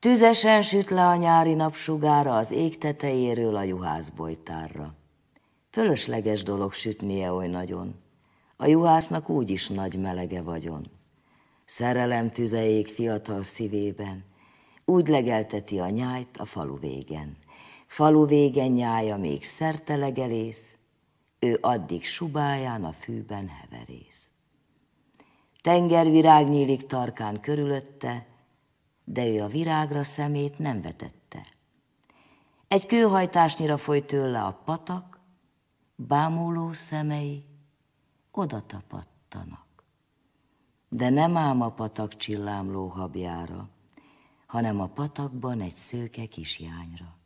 Tüzesen süt le a nyári napsugára az ég tetejéről a juhászbojtárra. Fölösleges dolog sütnie oly nagyon, a juhásznak úgy is nagy melege vagyon. Szerelem tüzejék fiatal szívében, úgy legelteti a nyájt a falu végen. Falu végen nyája még szerte legelész, ő addig subáján a fűben heverész. Tengervirág nyílik tarkán körülötte, de ő a virágra szemét nem vetette. Egy kőhajtásnyira folyt tőle a patak, bámuló szemei oda tapadtanak. De nem ám a patak csillámló habjára, hanem a patakban egy szőke kisjányra.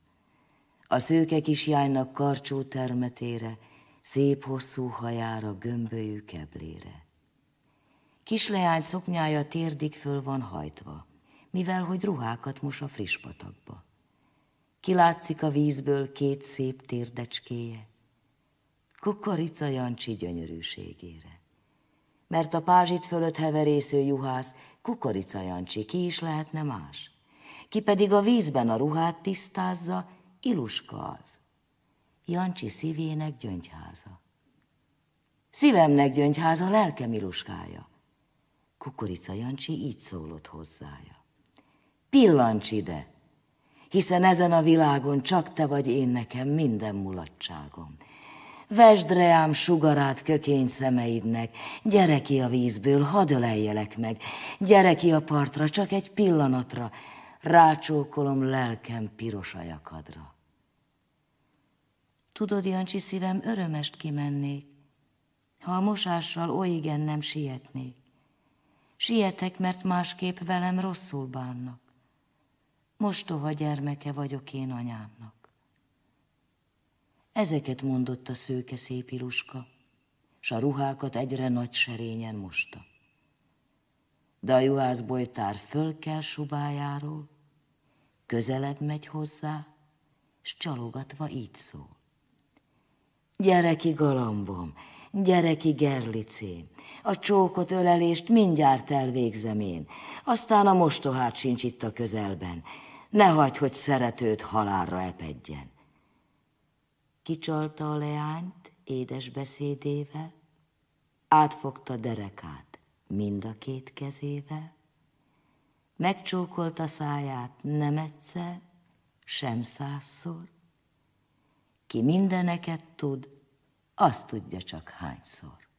A szőke kislánynak karcsú termetére, szép hosszú hajára, gömbölyű keblére. Kisleány szoknyája térdig föl van hajtva, mivel hogy ruhákat mos a friss patakba. Kilátszik a vízből két szép térdecskéje, kukorica Jancsi gyönyörűségére. Mert a pázsit fölött heverésző juhász kukorica Jancsi, ki is lehetne más. Ki pedig a vízben a ruhát tisztázza, iluska az. Jancsi szívének gyöngyháza. Szívemnek gyöngyháza, lelkem iluskája. Kukorica Jancsi így szólott hozzája. Pillancs ide, hiszen ezen a világon csak te vagy én nekem minden mulatságom. Vesd reám sugarát kökény szemeidnek, gyere ki a vízből, hadd öleljelek meg, gyere ki a partra, csak egy pillanatra, rácsókolom lelkem piros ajakadra. Tudod, Jancsi szívem, örömest kimennék, ha a mosással oly igen nem sietnék. Sietek, mert másképp velem rosszul bánnak mostoha gyermeke vagyok én anyámnak. Ezeket mondott a szőke szép iluska, s a ruhákat egyre nagy serényen mosta. De a juhászbolytár fölkel subájáról, közelebb megy hozzá, s csalogatva így szól. Gyereki galambom, gyereki gerlicém, a csókot ölelést mindjárt elvégzem én, aztán a mostohát sincs itt a közelben, ne hagyd, hogy szeretőt halálra epedjen. Kicsalta a leányt édes beszédével, átfogta derekát mind a két kezével, megcsókolta száját nem egyszer, sem százszor. Ki mindeneket tud, azt tudja csak hányszor.